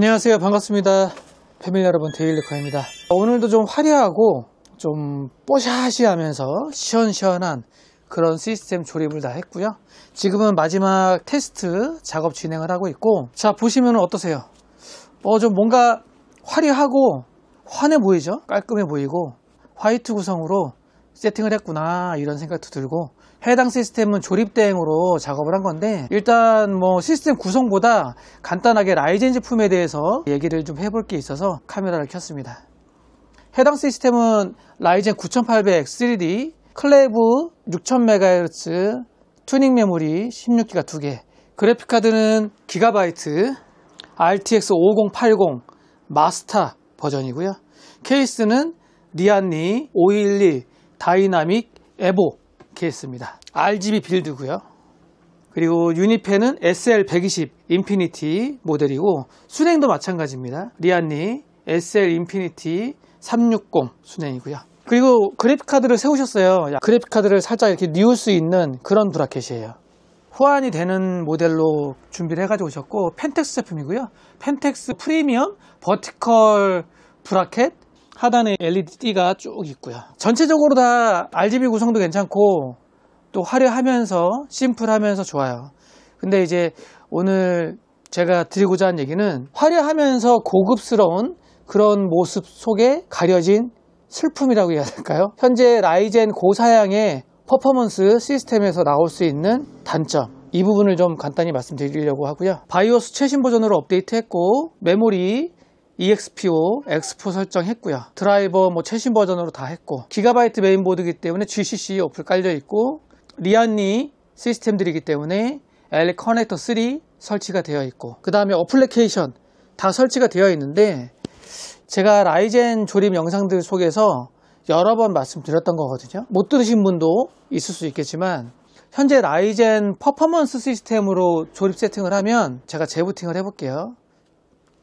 안녕하세요 반갑습니다 패밀리 여러분 데일리커입니다 오늘도 좀 화려하고 좀 뽀샤시하면서 시원시원한 그런 시스템 조립을 다 했고요 지금은 마지막 테스트 작업 진행을 하고 있고 자 보시면 어떠세요 어좀 뭔가 화려하고 환해 보이죠 깔끔해 보이고 화이트 구성으로 세팅을 했구나 이런 생각도 들고 해당 시스템은 조립 대행으로 작업을 한 건데 일단 뭐 시스템 구성보다 간단하게 라이젠 제품에 대해서 얘기를 좀 해볼 게 있어서 카메라를 켰습니다 해당 시스템은 라이젠 9800 3D 클레브 6000MHz 튜닝 메모리 16기가 2개 그래픽카드는 기가바이트 RTX 5080마스터 버전이고요 케이스는 리안니 512 다이나믹 에보 케이스입니다. RGB 빌드고요. 그리고 유니펜은 SL120 인피니티 모델이고 순행도 마찬가지입니다. 리안니 SL 인피니티 360 순행이고요. 그리고 그래픽카드를 세우셨어요. 그래픽카드를 살짝 이렇게 뉘울 수 있는 그런 브라켓이에요. 호환이 되는 모델로 준비를 해가지고 오셨고 펜텍스 제품이고요. 펜텍스 프리미엄 버티컬 브라켓 하단에 LED 가쭉 있고요 전체적으로 다 RGB 구성도 괜찮고 또 화려하면서 심플하면서 좋아요 근데 이제 오늘 제가 드리고자 한 얘기는 화려하면서 고급스러운 그런 모습 속에 가려진 슬픔이라고 해야 될까요? 현재 라이젠 고사양의 퍼포먼스 시스템에서 나올 수 있는 단점 이 부분을 좀 간단히 말씀드리려고 하고요 바이오스 최신 버전으로 업데이트했고 메모리 EXPO, x 스포 설정했고요. 드라이버 뭐 최신 버전으로 다 했고 기가바이트 메인보드이기 때문에 GCC 어플 깔려있고 리안니 시스템들이기 때문에 L 커넥터 3 설치가 되어 있고 그 다음에 어플리케이션 다 설치가 되어 있는데 제가 라이젠 조립 영상들 속에서 여러 번 말씀드렸던 거거든요. 못 들으신 분도 있을 수 있겠지만 현재 라이젠 퍼포먼스 시스템으로 조립 세팅을 하면 제가 재부팅을 해볼게요.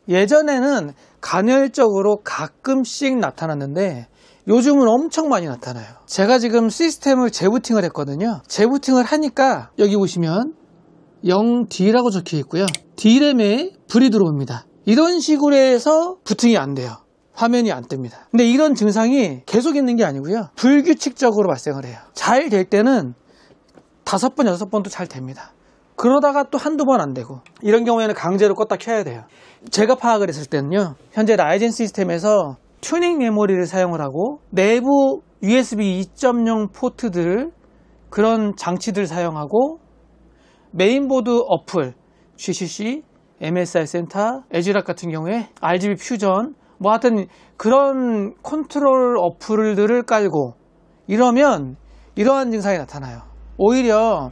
예전에는 간헐적으로 가끔씩 나타났는데 요즘은 엄청 많이 나타나요 제가 지금 시스템을 재부팅을 했거든요 재부팅을 하니까 여기 보시면 0D라고 적혀 있고요 D램에 불이 들어옵니다 이런 식으로 해서 부팅이 안 돼요 화면이 안 뜹니다 근데 이런 증상이 계속 있는 게 아니고요 불규칙적으로 발생을 해요 잘 될 때는 다섯 번 여섯 번도 잘 됩니다 그러다가 또 한두 번 안 되고 이런 경우에는 강제로 껐다 켜야 돼요 제가 파악을 했을 때는요 현재 라이젠 시스템에서 튜닝 메모리를 사용을 하고 내부 USB 2.0 포트들 그런 장치들 사용하고 메인보드 어플 GCC, MSI 센터, 에즈락 같은 경우에 RGB 퓨전 뭐 하여튼 그런 컨트롤 어플들을 깔고 이러면 이러한 증상이 나타나요 오히려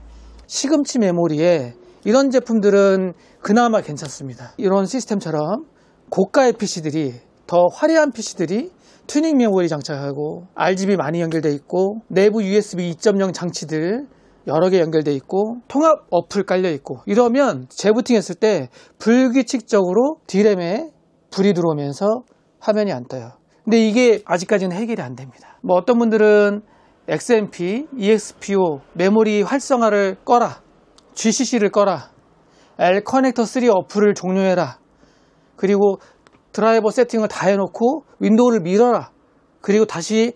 시금치 메모리에 이런 제품들은 그나마 괜찮습니다. 이런 시스템처럼 고가의 PC들이 더 화려한 PC들이 튜닝 메모리 장착하고 RGB 많이 연결돼 있고 내부 USB 2.0 장치들 여러 개 연결돼 있고 통합 어플 깔려 있고 이러면 재부팅했을 때 불규칙적으로 d 램에 불이 들어오면서 화면이 안 떠요. 근데 이게 아직까지는 해결이 안 됩니다. 뭐 어떤 분들은 XMP, EXPO, 메모리 활성화를 꺼라, GCC를 꺼라, L 커넥터 3 어플을 종료해라, 그리고 드라이버 세팅을 다 해놓고 윈도우를 밀어라, 그리고 다시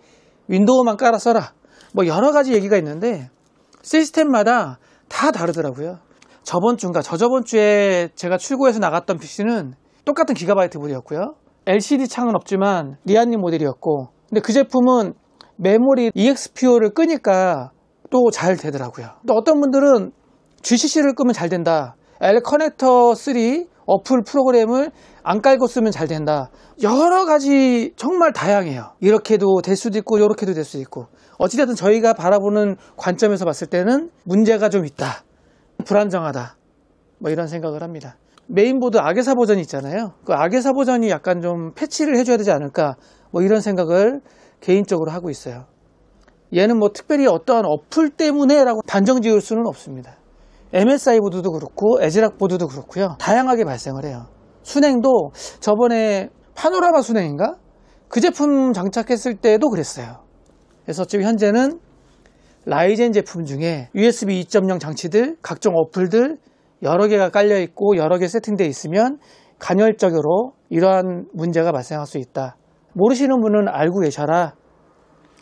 윈도우만 깔아 써라, 뭐 여러 가지 얘기가 있는데 시스템마다 다 다르더라고요. 저번 주인가 저저번 주에 제가 출고해서 나갔던 PC는 똑같은 기가바이트 모델이었고요. LCD 창은 없지만 리안님 모델이었고 근데 그 제품은 메모리 EXPO를 끄니까 또 잘 되더라고요. 또 어떤 분들은 GCC를 끄면 잘 된다. L 커넥터 3 어플 프로그램을 안 깔고 쓰면 잘 된다. 여러 가지 정말 다양해요. 이렇게도 될 수도 있고 이렇게도 될 수도 있고. 어찌됐든 저희가 바라보는 관점에서 봤을 때는 문제가 좀 있다. 불안정하다. 뭐 이런 생각을 합니다. 메인보드 악의사 버전이 있잖아요. 그 악의사 버전이 약간 좀 패치를 해줘야 되지 않을까. 뭐 이런 생각을 개인적으로 하고 있어요. 얘는 뭐 특별히 어떠한 어플 때문에 라고 단정 지을 수는 없습니다. MSI 보드도 그렇고 에즈락 보드도 그렇고요. 다양하게 발생을 해요. 순행도 저번에 파노라마 순행인가? 그 제품 장착했을 때도 그랬어요. 그래서 지금 현재는 라이젠 제품 중에 USB 2.0 장치들, 각종 어플들 여러 개가 깔려 있고 여러 개 세팅되어 있으면 간헐적으로 이러한 문제가 발생할 수 있다. 모르시는 분은 알고 계셔라.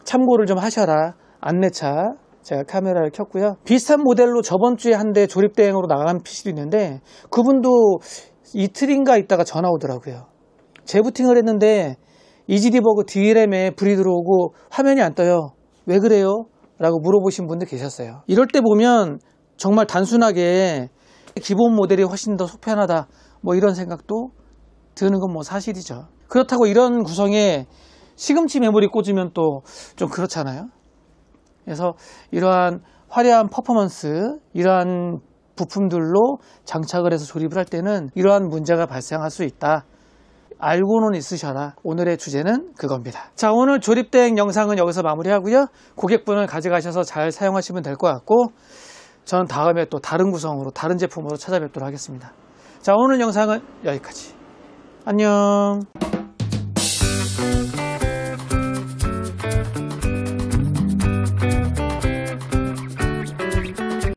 참고를 좀 하셔라. 안내차 제가 카메라를 켰고요. 비슷한 모델로 저번 주에 한 대 조립 대행으로 나간 PC도 있는데 그분도 이틀인가 있다가 전화 오더라고요. 재부팅을 했는데 이지디버그 DRM에 불이 들어오고 화면이 안 떠요. 왜 그래요? 라고 물어보신 분들 계셨어요. 이럴 때 보면 정말 단순하게 기본 모델이 훨씬 더 속편하다 뭐 이런 생각도 드는 건 뭐 사실이죠. 그렇다고 이런 구성에 시금치 메모리 꽂으면 또 좀 그렇잖아요. 그래서 이러한 화려한 퍼포먼스, 이러한 부품들로 장착을 해서 조립을 할 때는 이러한 문제가 발생할 수 있다. 알고는 있으셔라. 오늘의 주제는 그겁니다. 자, 오늘 조립 된 영상은 여기서 마무리하고요. 고객분을 가져가셔서 잘 사용하시면 될 것 같고 저는 다음에 또 다른 구성으로 다른 제품으로 찾아뵙도록 하겠습니다. 자, 오늘 영상은 여기까지. 안녕.